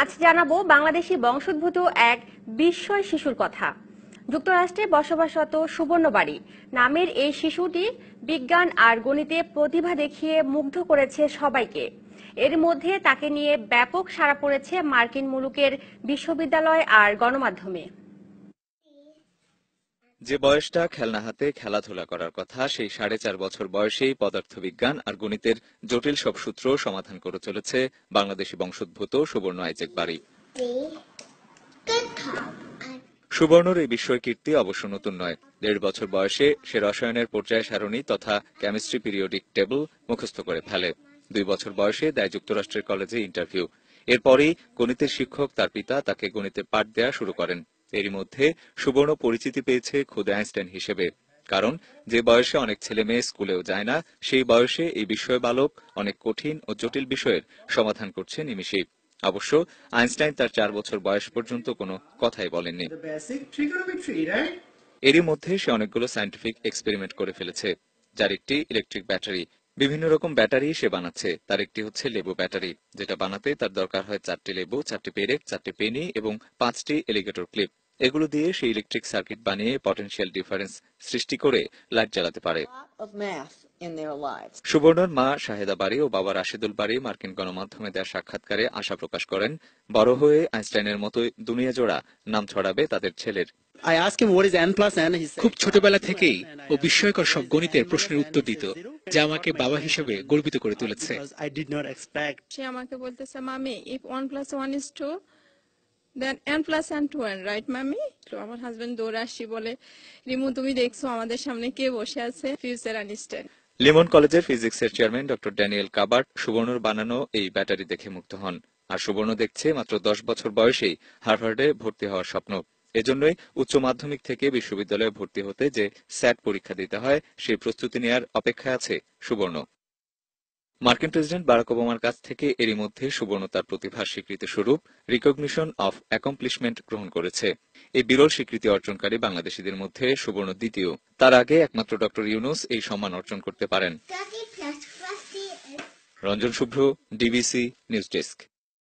আজ জানাবো বাংলাদেশি বংশোদ্ভূত এক বিস্ময় শিশুর কথা যুক্তরাষ্ট্রে বসবাসরত সুবর্ণবাড়ি নামের এই শিশুটি বিজ্ঞান আর গণিতে প্রতিভা দেখিয়ে মুগ্ধ করেছে সবাইকে এর মধ্যে তাকে নিয়ে ব্যাপক সাড়া পড়েছে মার্কিন মুলুকের বিশ্ববিদ্যালয় আর গণমাধ্যমে যে বয়সটা খেলনা হাতে খেলাধুলা করার কথা সেই সাড়ে চার বছর বয়সেই পদার্থবিজ্ঞান আর গণিতের জটিল সব সূত্র সমাধান করে চলেছে বাংলাদেশি বংশোদ্ভূত সুবর্ণ আইজেক বাড়ি সুবর্ণর এই বিস্ময় কীর্তি অবশ্য নতুন নয় দেড় বছর বয়সে সে রসায়নের পর্যায় সারণী তথা কেমিস্ট্রি পিরিয়ডিক টেবল মুখস্থ করে ফেলে দুই বছর বয়সে দেয় যুক্তরাষ্ট্রের কলেজে ইন্টারভিউ এরপরেই গণিতের শিক্ষক তার পিতা তাকে গণিতের পাঠ দেয়া শুরু করেন এরই মধ্যে সুবর্ণ পরিচিতি পেয়েছে ক্ষুদা আইনস্টাইন হিসেবে কারণ যে বয়সে অনেক ছেলে মেয়ে স্কুলেও যায় না সেই বয়সে এই বিষয় বালক অনেক কঠিন ও জটিল বিষয়ের সমাধান করছে নিমিষে অবশ্য আইনস্টাইন তার চার বছর বয়স পর্যন্ত কোনো কথাই বলেননি এরই মধ্যে সে অনেকগুলো সায়েন্টিফিক এক্সপেরিমেন্ট করে ফেলেছে যার একটি ইলেকট্রিক ব্যাটারি বিভিন্ন রকম ব্যাটারি সে বানাচ্ছে তার একটি হচ্ছে লেবু ব্যাটারি যেটা বানাতে তার দরকার হয় চারটি লেবু চারটি পেরেক চারটি পেনি এবং পাঁচটি এলিগেটর ক্লিপ এগুলো দিয়ে সেই ইলেকট্রিক সার্কিট বানিয়ে পটেনশিয়াল ডিফারেন্স সৃষ্টি করে লাইট জ্বালাতে পারে সুবর্ণর মা শাহেদা বাড়ি ও বাবা রাশিদুল বাড়ি মার্কিন গণমাধ্যমে দেওয়া সাক্ষাৎকারে আশা প্রকাশ করেন বড় হয়ে আইনস্টাইনের মতো দুনিয়া জোড়া নাম ছড়াবে তাদের ছেলের খুব ছোটবেলা থেকেই ও বিস্ময়কর সব গণিতের প্রশ্নের উত্তর দিত যা আমাকে বাবা হিসেবে গর্বিত করে তুলেছে সে আমাকে বলতেছে মামি if one plus one is two then n plus n two right মামি তো আমার হাজবেন্ড বলে রিমু তুমি দেখছো আমাদের সামনে কে বসে আছে ফিউচার আনিস্টেন কলেজের চেয়ারম্যান ডক্টর ড্যানিয়েল কাবার সুবর্ণর বানানো এই ব্যাটারি দেখে মুগ্ধ হন আর সুবর্ণ দেখছে মাত্র দশ বছর বয়সেই হার্ভার্ডে ভর্তি হওয়ার স্বপ্ন এজন্যই উচ্চ মাধ্যমিক থেকে বিশ্ববিদ্যালয়ে ভর্তি হতে যে স্যাট পরীক্ষা দিতে হয় সেই প্রস্তুতি নেওয়ার অপেক্ষায় আছে সুবর্ণ মার্কিন প্রেসিডেন্ট বারাক ওবামার কাছ থেকে এরই মধ্যে সুবর্ণ তার প্রতিভার স্বীকৃতি স্বরূপ রিকগনিশন অফ অ্যাকমপ্লিশমেন্ট গ্রহণ করেছে এই বিরল স্বীকৃতি অর্জনকারী বাংলাদেশিদের মধ্যে সুবর্ণ দ্বিতীয় তার আগে একমাত্র ডক্টর ইউনুস এই সম্মান অর্জন করতে পারেন Ranjan Shubhra DBC news desk